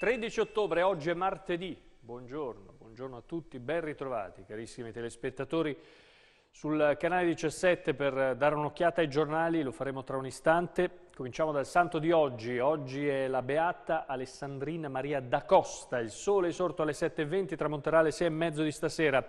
13 ottobre, oggi è martedì, buongiorno, buongiorno a tutti, ben ritrovati carissimi telespettatori sul canale 17 per dare un'occhiata ai giornali, lo faremo tra un istante. Cominciamo dal santo di oggi, oggi è la beata Alessandrina Maria da Costa, il sole sorto alle 7.20, tramonterà alle 6.30 di stasera.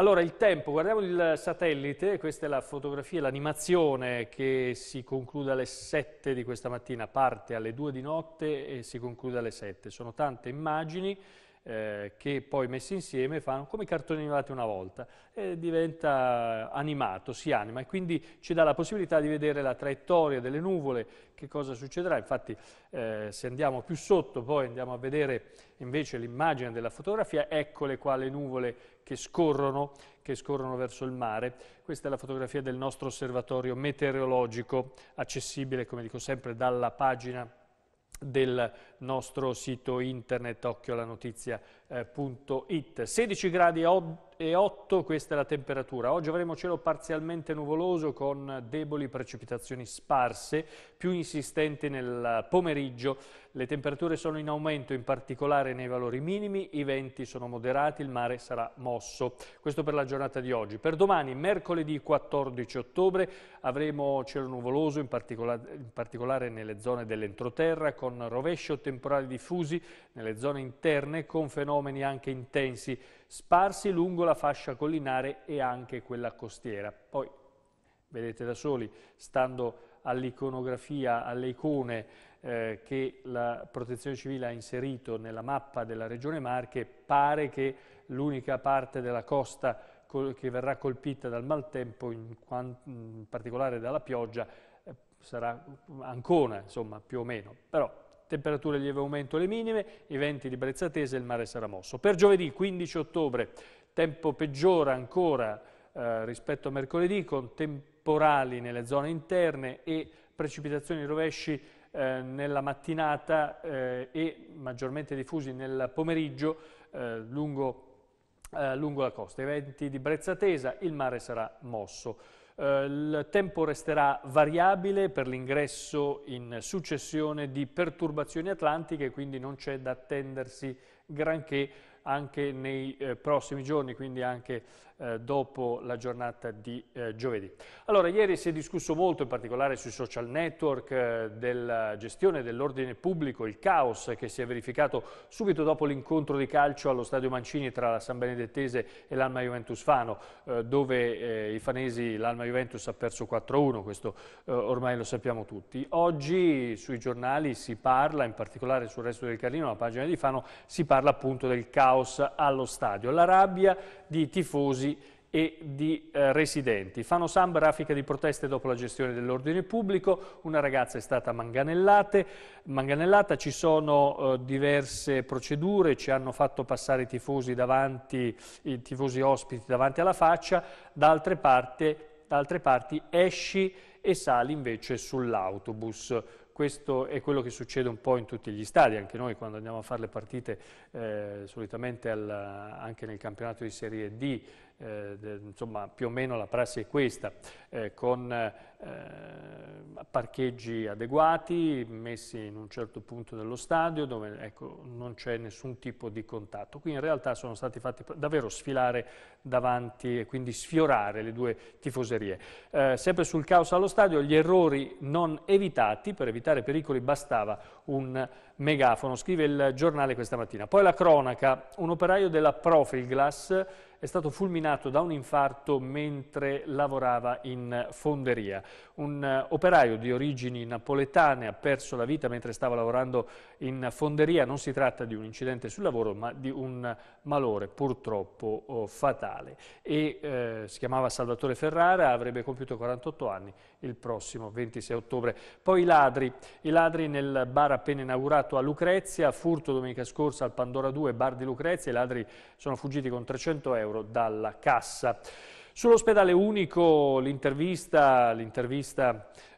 Allora, il tempo, guardiamo il satellite, questa è la fotografia, l'animazione che si conclude alle 7 di questa mattina, parte alle 2 di notte e si conclude alle 7. Sono tante immagini, eh, che poi messi insieme fanno come i cartoni animati una volta e diventa animato, si anima e quindi ci dà la possibilità di vedere la traiettoria delle nuvole, che cosa succederà. Infatti eh, se andiamo più sotto poi andiamo a vedere invece l'immagine della fotografia, eccole qua le nuvole che scorrono, che scorrono verso il mare. Questa è la fotografia del nostro osservatorio meteorologico, accessibile come dico sempre dalla pagina del nostro sito internet occhio alla notizia www.meteo.it. Eh, 16 gradi e 8, questa è la temperatura. Oggi avremo cielo parzialmente nuvoloso con deboli precipitazioni sparse, più insistenti nel pomeriggio. Le temperature sono in aumento, in particolare nei valori minimi, i venti sono moderati, il mare sarà mosso. Questo per la giornata di oggi. Per domani, mercoledì 14 ottobre, avremo cielo nuvoloso, in, particola in particolare nelle zone dell'entroterra, con rovescio temporale diffusi nelle zone interne, con fenomeni fenomeni anche intensi, sparsi lungo la fascia collinare e anche quella costiera. Poi, vedete da soli, stando all'iconografia, alle icone eh, che la Protezione Civile ha inserito nella mappa della Regione Marche, pare che l'unica parte della costa che verrà colpita dal maltempo, in, in particolare dalla pioggia, eh, sarà Ancona, insomma, più o meno. Però temperature lieve aumento le minime, i venti di brezza tesa e il mare sarà mosso. Per giovedì 15 ottobre tempo peggiora ancora eh, rispetto a mercoledì con temporali nelle zone interne e precipitazioni rovesci eh, nella mattinata eh, e maggiormente diffusi nel pomeriggio eh, lungo, eh, lungo la costa. I venti di brezza tesa, il mare sarà mosso. Eh, il tempo resterà variabile per l'ingresso in successione di perturbazioni atlantiche, quindi non c'è da attendersi granché anche nei eh, prossimi giorni, quindi anche eh, dopo la giornata di eh, giovedì. Allora, ieri si è discusso molto, in particolare sui social network, eh, della gestione dell'ordine pubblico, il caos che si è verificato subito dopo l'incontro di calcio allo stadio Mancini tra la San Benedettese e l'Alma Juventus Fano, eh, dove eh, i fanesi, l'Alma Juventus ha perso 4-1, questo eh, ormai lo sappiamo tutti. Oggi sui giornali si parla, in particolare sul resto del Carlino, la pagina di Fano, si parla appunto del caos allo stadio, la rabbia di tifosi e di eh, residenti. Fano Samba raffica di proteste dopo la gestione dell'ordine pubblico, una ragazza è stata manganellata, ci sono eh, diverse procedure, ci hanno fatto passare i tifosi, davanti, i tifosi ospiti davanti alla faccia, da altre, parte, da altre parti esci e sali invece sull'autobus questo è quello che succede un po' in tutti gli stadi, anche noi quando andiamo a fare le partite, eh, solitamente al, anche nel campionato di Serie D, eh, de, insomma più o meno la prassi è questa, eh, con eh, parcheggi adeguati messi in un certo punto dello stadio dove ecco, non c'è nessun tipo di contatto. Qui in realtà sono stati fatti davvero sfilare davanti e quindi sfiorare le due tifoserie. Eh, sempre sul caos allo stadio, gli errori non evitati, per evitare pericoli bastava un megafono, scrive il giornale questa mattina. Poi la cronaca, un operaio della Profilglass è stato fulminato da un infarto mentre lavorava in fonderia. Un eh, operaio di origini napoletane ha perso la vita mentre stava lavorando in fonderia. Non si tratta di un incidente sul lavoro, ma di un malore purtroppo oh, fatale. E, eh, si chiamava Salvatore Ferrara, avrebbe compiuto 48 anni il prossimo 26 ottobre. Poi i ladri, i ladri nel bar appena inaugurato a Lucrezia, furto domenica scorsa al Pandora 2, bar di Lucrezia, i ladri sono fuggiti con 300 euro euro dalla cassa. Sull'ospedale unico, l'intervista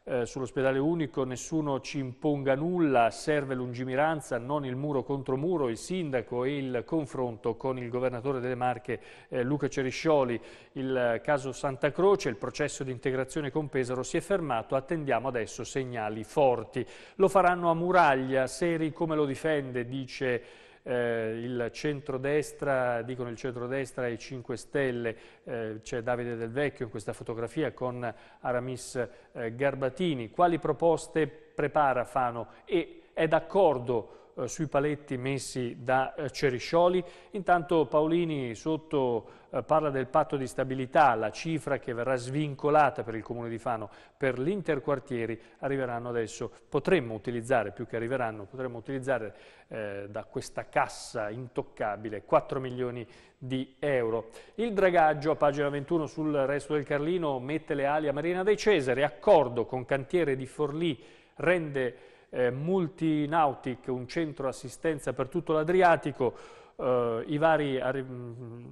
eh, sull'ospedale unico nessuno ci imponga nulla, serve lungimiranza, non il muro contro muro, il sindaco e il confronto con il governatore delle Marche eh, Luca Ceriscioli. Il caso Santa Croce, il processo di integrazione con Pesaro si è fermato, attendiamo adesso segnali forti. Lo faranno a muraglia, seri come lo difende, dice eh, il centrodestra, dicono il centrodestra e i 5 Stelle, eh, c'è Davide Del Vecchio in questa fotografia con Aramis eh, Garbatini. Quali proposte prepara Fano e è d'accordo eh, sui paletti messi da eh, Ceriscioli. Intanto Paolini sotto eh, parla del patto di stabilità, la cifra che verrà svincolata per il Comune di Fano per l'interquartieri arriveranno adesso, potremmo utilizzare, più che arriveranno, potremmo utilizzare eh, da questa cassa intoccabile 4 milioni di euro. Il dragaggio a pagina 21 sul resto del Carlino mette le ali a Marina dei Cesari, accordo con cantiere di Forlì rende eh, Multinautic, un centro assistenza per tutto l'Adriatico, eh, i vari mm,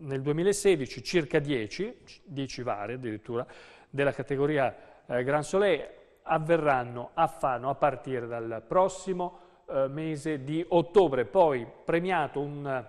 nel 2016 circa 10, 10 vari addirittura, della categoria eh, Gran Soleil avverranno a Fano a partire dal prossimo eh, mese di ottobre. Poi premiato un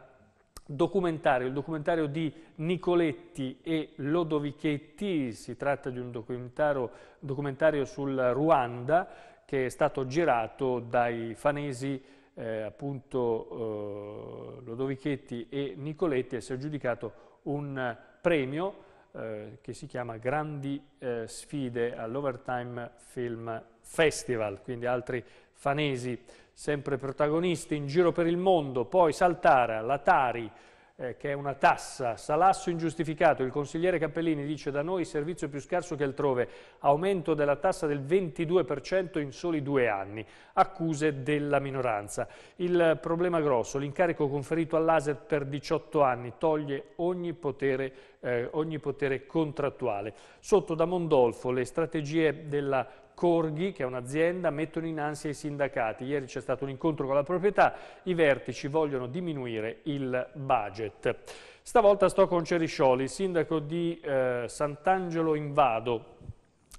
documentario, il documentario di Nicoletti e Lodovichetti, si tratta di un documentario, documentario sul Ruanda che è stato girato dai fanesi eh, appunto eh, Lodovichetti e Nicoletti e si è aggiudicato un premio eh, che si chiama Grandi eh, Sfide all'Overtime Film Festival, quindi altri fanesi sempre protagonisti in giro per il mondo, poi Saltara, Latari, eh, che è una tassa, salasso ingiustificato, il consigliere Cappellini dice da noi servizio più scarso che altrove, aumento della tassa del 22% in soli due anni, accuse della minoranza. Il problema grosso, l'incarico conferito all'ASER per 18 anni toglie ogni potere eh, ogni potere contrattuale. Sotto da Mondolfo le strategie della Corghi, che è un'azienda, mettono in ansia i sindacati. Ieri c'è stato un incontro con la proprietà, i vertici vogliono diminuire il budget. Stavolta sto con Ceriscioli, sindaco di eh, Sant'Angelo in Vado,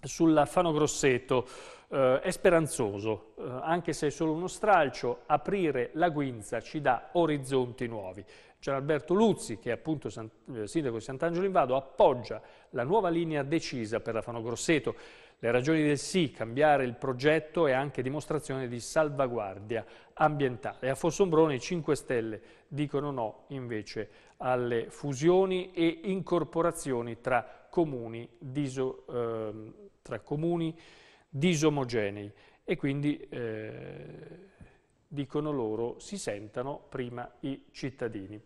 sulla Fano Grosseto. Eh, è speranzoso, eh, anche se è solo uno stralcio, aprire la guinza ci dà orizzonti nuovi. Alberto Luzzi, che è appunto eh, sindaco di Sant'Angelo in Vado, appoggia la nuova linea decisa per la Fano Grosseto. Le ragioni del sì, cambiare il progetto è anche dimostrazione di salvaguardia ambientale. A Fossombrone i 5 Stelle dicono no invece alle fusioni e incorporazioni tra comuni, diso, eh, tra comuni disomogenei e quindi eh, dicono loro si sentano prima i cittadini.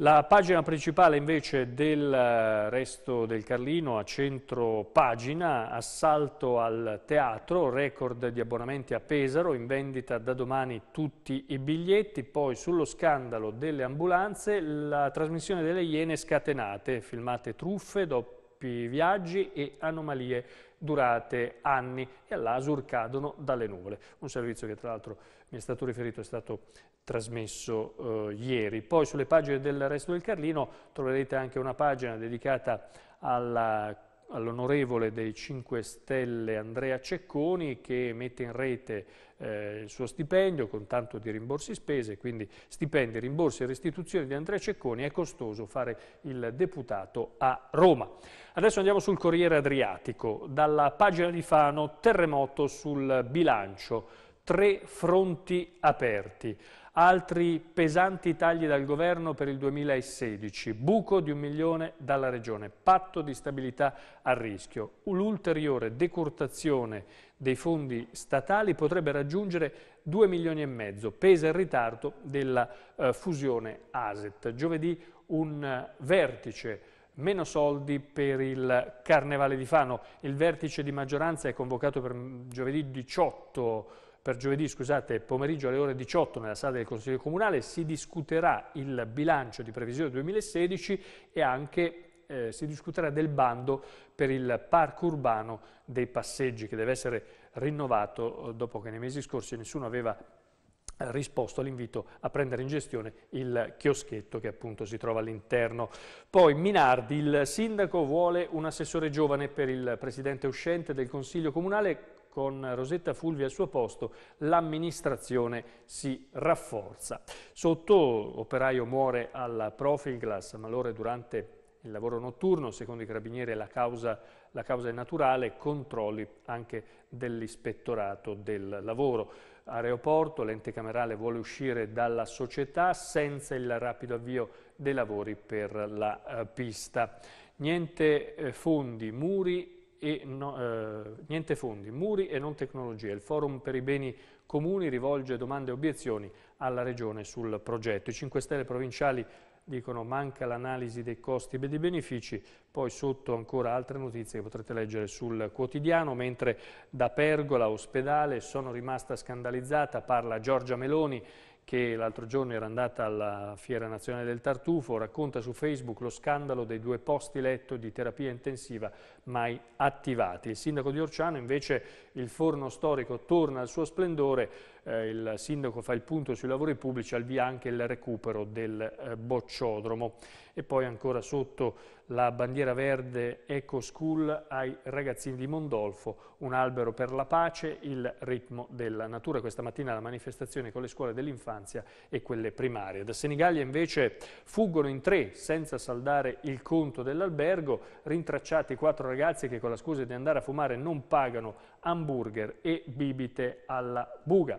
La pagina principale invece del eh, resto del Carlino a centro pagina, assalto al teatro, record di abbonamenti a Pesaro, in vendita da domani tutti i biglietti, poi sullo scandalo delle ambulanze la trasmissione delle iene scatenate, filmate truffe dopo troppi viaggi e anomalie durate anni e all'Asur cadono dalle nuvole. Un servizio che tra l'altro mi è stato riferito è stato trasmesso eh, ieri. Poi sulle pagine del Resto del Carlino troverete anche una pagina dedicata alla all'onorevole dei 5 Stelle Andrea Cecconi che mette in rete eh, il suo stipendio con tanto di rimborsi spese, quindi stipendi, rimborsi e restituzioni di Andrea Cecconi, è costoso fare il deputato a Roma. Adesso andiamo sul Corriere Adriatico, dalla pagina di Fano, terremoto sul bilancio, tre fronti aperti altri pesanti tagli dal governo per il 2016, buco di un milione dalla regione, patto di stabilità a rischio. L'ulteriore decurtazione dei fondi statali potrebbe raggiungere 2 milioni e mezzo, pesa il ritardo della eh, fusione ASET. Giovedì un eh, vertice meno soldi per il Carnevale di Fano. Il vertice di maggioranza è convocato per mm, giovedì 18 per giovedì, scusate, pomeriggio alle ore 18 nella sala del Consiglio Comunale si discuterà il bilancio di previsione 2016 e anche eh, si discuterà del bando per il parco urbano dei passeggi che deve essere rinnovato eh, dopo che nei mesi scorsi nessuno aveva eh, risposto all'invito a prendere in gestione il chioschetto che appunto si trova all'interno. Poi Minardi, il sindaco vuole un assessore giovane per il presidente uscente del Consiglio Comunale con Rosetta Fulvi al suo posto, l'amministrazione si rafforza. Sotto operaio muore alla Profilglass, malore durante il lavoro notturno, secondo i carabinieri la causa, la causa è naturale, controlli anche dell'ispettorato del lavoro. Aeroporto, l'ente camerale vuole uscire dalla società senza il rapido avvio dei lavori per la eh, pista. Niente eh, fondi, muri e no, eh, niente fondi, muri e non tecnologie. Il forum per i beni comuni rivolge domande e obiezioni alla Regione sul progetto. I 5 Stelle provinciali dicono manca l'analisi dei costi e dei benefici, poi sotto ancora altre notizie che potrete leggere sul quotidiano, mentre da Pergola, ospedale, sono rimasta scandalizzata, parla Giorgia Meloni, che l'altro giorno era andata alla Fiera Nazionale del Tartufo, racconta su Facebook lo scandalo dei due posti letto di terapia intensiva mai attivati. Il sindaco di Orciano invece il forno storico torna al suo splendore, eh, il sindaco fa il punto sui lavori pubblici, al via anche il recupero del eh, bocciodromo. E poi ancora sotto la bandiera verde Eco School ai ragazzini di Mondolfo, un albero per la pace, il ritmo della natura. Questa mattina la manifestazione con le scuole dell'infanzia e quelle primarie. Da Senigallia invece fuggono in tre senza saldare il conto dell'albergo, rintracciati quattro ragazzi che con la scusa di andare a fumare non pagano hamburger e bibite alla buga.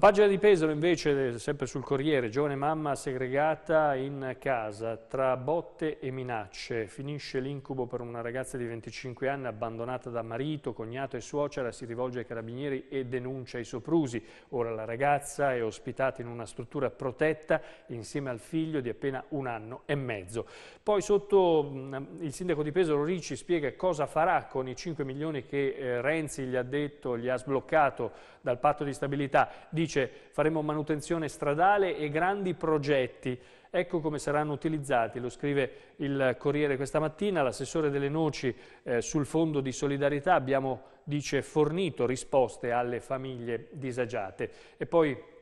La pagina di Pesaro invece, sempre sul Corriere, giovane mamma segregata in casa tra botte e minacce. Finisce l'incubo per una ragazza di 25 anni abbandonata da marito, cognato e suocera, si rivolge ai carabinieri e denuncia i soprusi. Ora la ragazza è ospitata in una struttura protetta insieme al figlio di appena un anno e mezzo. Poi sotto mm, il sindaco di Pesaro Ricci spiega cosa farà con i 5 milioni che eh, Renzi gli ha detto, gli ha sbloccato dal patto di stabilità. Dice dice faremo manutenzione stradale e grandi progetti. Ecco come saranno utilizzati, lo scrive il Corriere questa mattina, l'assessore delle noci eh, sul fondo di solidarietà abbiamo, dice, fornito risposte alle famiglie disagiate. E poi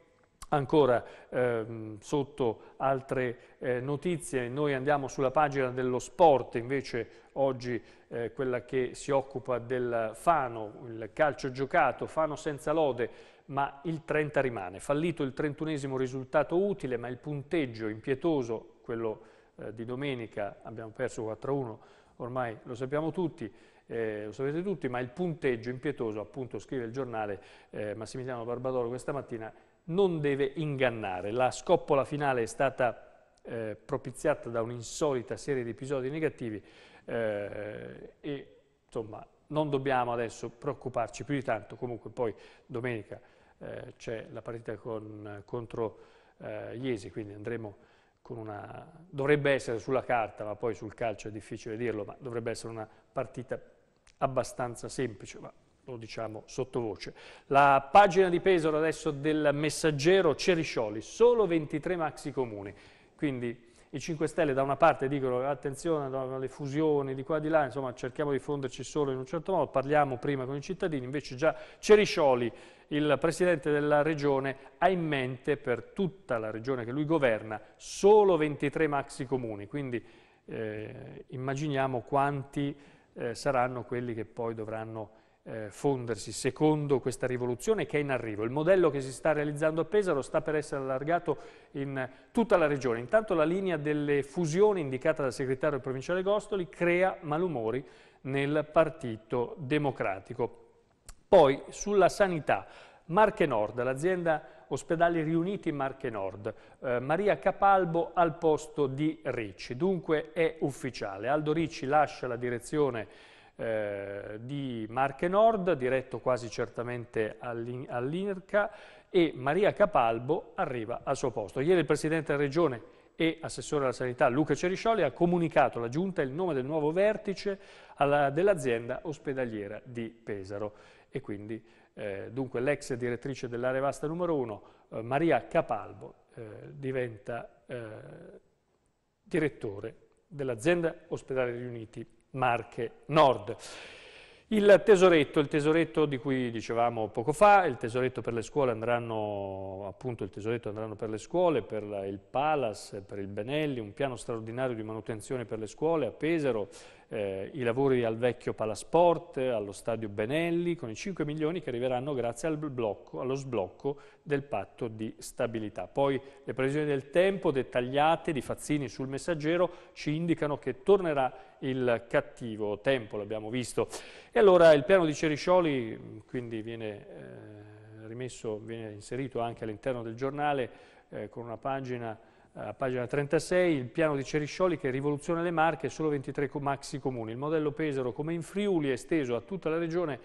Ancora ehm, sotto altre eh, notizie, noi andiamo sulla pagina dello sport, invece oggi eh, quella che si occupa del Fano, il calcio giocato, Fano senza lode, ma il 30 rimane. Fallito il 31 risultato utile, ma il punteggio impietoso, quello eh, di domenica, abbiamo perso 4-1, ormai lo sappiamo tutti, eh, lo sapete tutti, ma il punteggio impietoso, appunto scrive il giornale eh, Massimiliano Barbadoro questa mattina, non deve ingannare. La scoppola finale è stata eh, propiziata da un'insolita serie di episodi negativi eh, e insomma non dobbiamo adesso preoccuparci più di tanto, comunque poi domenica eh, c'è la partita con, contro eh, Iesi, quindi andremo con una... dovrebbe essere sulla carta, ma poi sul calcio è difficile dirlo, ma dovrebbe essere una partita abbastanza semplice, ma lo diciamo sottovoce. La pagina di Pesaro adesso del messaggero Ceriscioli, solo 23 maxi comuni, quindi i 5 Stelle da una parte dicono attenzione alle fusioni di qua e di là, insomma cerchiamo di fonderci solo in un certo modo, parliamo prima con i cittadini, invece già Ceriscioli, il Presidente della Regione, ha in mente per tutta la Regione che lui governa solo 23 maxi comuni, quindi eh, immaginiamo quanti eh, saranno quelli che poi dovranno eh, fondersi secondo questa rivoluzione che è in arrivo. Il modello che si sta realizzando a Pesaro sta per essere allargato in tutta la regione. Intanto la linea delle fusioni indicata dal segretario provinciale Gostoli crea malumori nel Partito Democratico. Poi sulla sanità, Marche Nord, l'azienda Ospedali Riuniti Marche Nord, eh, Maria Capalbo al posto di Ricci. Dunque è ufficiale, Aldo Ricci lascia la direzione eh, di Marche Nord, diretto quasi certamente all'INRCA, e Maria Capalbo arriva al suo posto. Ieri il Presidente della Regione e Assessore alla Sanità Luca Ceriscioli ha comunicato alla Giunta il nome del nuovo vertice dell'azienda ospedaliera di Pesaro. E quindi, eh, dunque, l'ex direttrice dell'area vasta numero 1, eh, Maria Capalbo, eh, diventa eh, direttore dell'azienda Ospedale Riuniti Marche Nord. Il tesoretto, il tesoretto, di cui dicevamo poco fa, il tesoretto per le scuole andranno, appunto il tesoretto andranno per le scuole, per il Palas, per il Benelli, un piano straordinario di manutenzione per le scuole a Pesaro, eh, i lavori al vecchio Palasport, allo stadio Benelli, con i 5 milioni che arriveranno grazie al blocco, allo sblocco del patto di stabilità. Poi le previsioni del tempo dettagliate di Fazzini sul messaggero ci indicano che tornerà il cattivo tempo, l'abbiamo visto. E allora il piano di Ceriscioli quindi viene eh, rimesso, viene inserito anche all'interno del giornale eh, con una pagina eh, a pagina 36, il piano di Ceriscioli che rivoluziona le Marche, solo 23 maxi comuni. Il modello Pesaro, come in Friuli, è esteso a tutta la regione,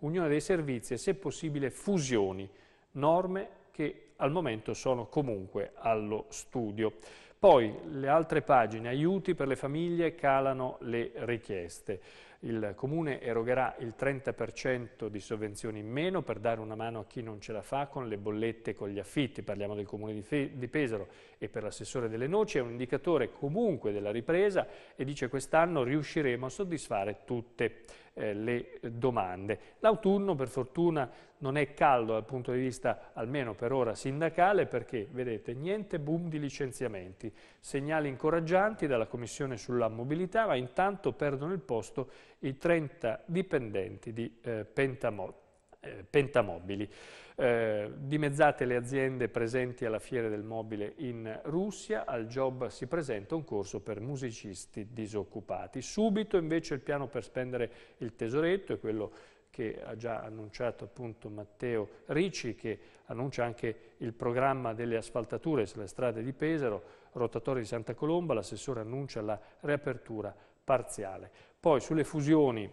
unione dei servizi e, se possibile, fusioni, norme che al momento sono comunque allo studio. Poi le altre pagine, aiuti per le famiglie, calano le richieste il Comune erogherà il 30% di sovvenzioni in meno per dare una mano a chi non ce la fa con le bollette e con gli affitti, parliamo del Comune di, di Pesaro e per l'assessore delle noci, è un indicatore comunque della ripresa e dice quest'anno riusciremo a soddisfare tutte eh, le domande. L'autunno per fortuna non è caldo dal punto di vista almeno per ora sindacale perché vedete niente boom di licenziamenti, segnali incoraggianti dalla Commissione sulla mobilità ma intanto perdono il posto i 30 dipendenti di eh, Pentamotte. Eh, pentamobili. Eh, dimezzate le aziende presenti alla Fiera del Mobile in Russia, al Job si presenta un corso per musicisti disoccupati. Subito invece il piano per spendere il tesoretto è quello che ha già annunciato appunto Matteo Ricci, che annuncia anche il programma delle asfaltature sulle strade di Pesaro, rotatorio di Santa Colomba, l'assessore annuncia la riapertura parziale. Poi sulle fusioni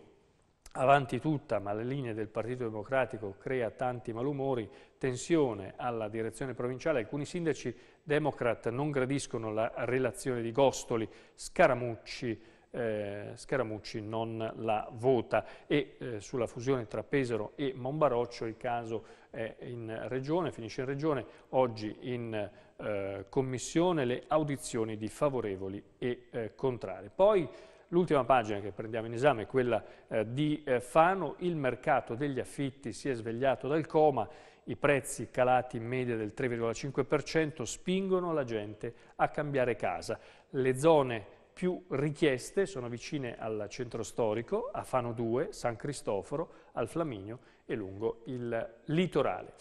avanti tutta, ma le linee del Partito Democratico crea tanti malumori, tensione alla direzione provinciale, alcuni sindaci democrat non gradiscono la relazione di Gostoli, Scaramucci, eh, Scaramucci non la vota e eh, sulla fusione tra Pesaro e Monbaroccio il caso è in regione, finisce in regione, oggi in eh, commissione le audizioni di favorevoli e eh, contrari. Poi L'ultima pagina che prendiamo in esame è quella eh, di eh, Fano, il mercato degli affitti si è svegliato dal coma, i prezzi calati in media del 3,5% spingono la gente a cambiare casa. Le zone più richieste sono vicine al centro storico, a Fano 2, San Cristoforo, al Flaminio e lungo il litorale.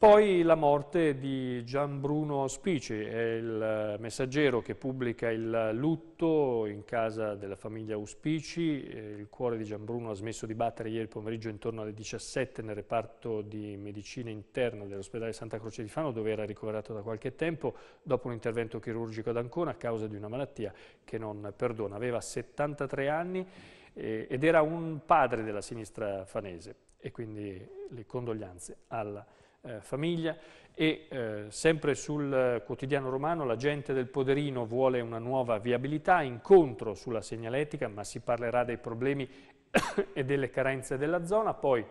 Poi la morte di Gian Bruno Spici, è il messaggero che pubblica il lutto in casa della famiglia Auspici. Eh, il cuore di Gian Bruno ha smesso di battere ieri pomeriggio intorno alle 17 nel reparto di medicina interna dell'ospedale Santa Croce di Fano, dove era ricoverato da qualche tempo, dopo un intervento chirurgico ad Ancona a causa di una malattia che non perdona. Aveva 73 anni eh, ed era un padre della sinistra fanese e quindi le condoglianze alla famiglia eh, famiglia e eh, sempre sul quotidiano romano la gente del Poderino vuole una nuova viabilità, incontro sulla segnaletica, ma si parlerà dei problemi e delle carenze della zona, poi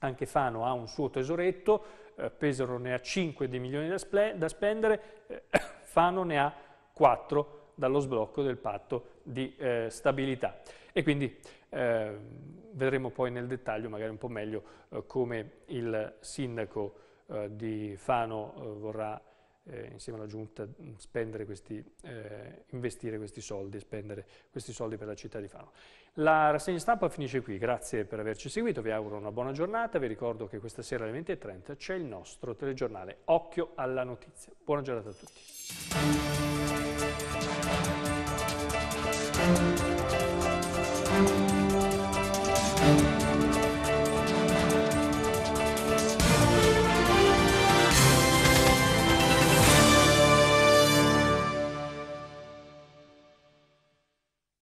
anche Fano ha un suo tesoretto, eh, Pesaro ne ha 5 di milioni da, da spendere, eh, Fano ne ha 4 dallo sblocco del patto di eh, stabilità. E quindi eh, vedremo poi nel dettaglio, magari un po' meglio, eh, come il sindaco eh, di Fano eh, vorrà eh, insieme alla Giunta mm, questi, eh, investire questi soldi, spendere questi soldi per la città di Fano. La rassegna stampa finisce qui, grazie per averci seguito, vi auguro una buona giornata, vi ricordo che questa sera alle 20.30 c'è il nostro telegiornale Occhio alla notizia. Buona giornata a tutti.